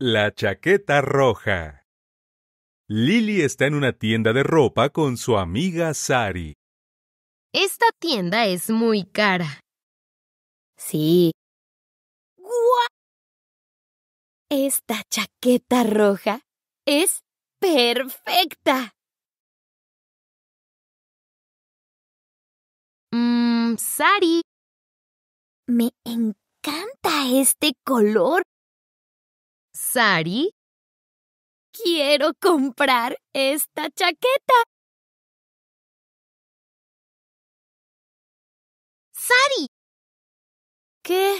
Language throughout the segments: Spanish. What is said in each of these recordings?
La chaqueta roja. Lily está en una tienda de ropa con su amiga Sari. Esta tienda es muy cara. Sí. ¡Guau! Esta chaqueta roja es perfecta. Mmm, Sari. Me encanta este color. Sari, quiero comprar esta chaqueta. Sari. ¿Qué?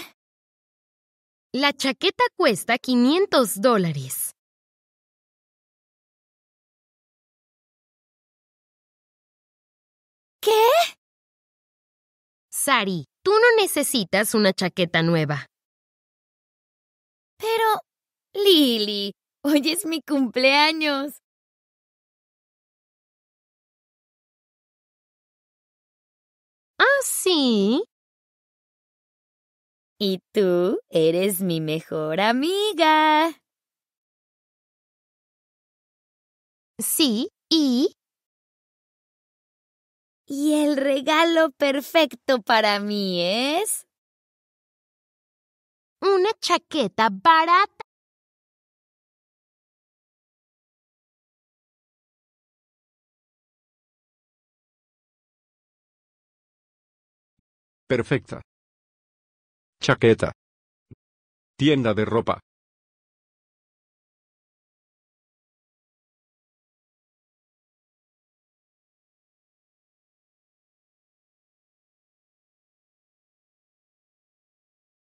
La chaqueta cuesta 500 dólares. ¿Qué? Sari, tú no necesitas una chaqueta nueva. Pero Lili, hoy es mi cumpleaños. ¿Ah, sí? Y tú eres mi mejor amiga. Sí, y... Y el regalo perfecto para mí es... Una chaqueta barata. Perfecta. Chaqueta. Tienda de ropa.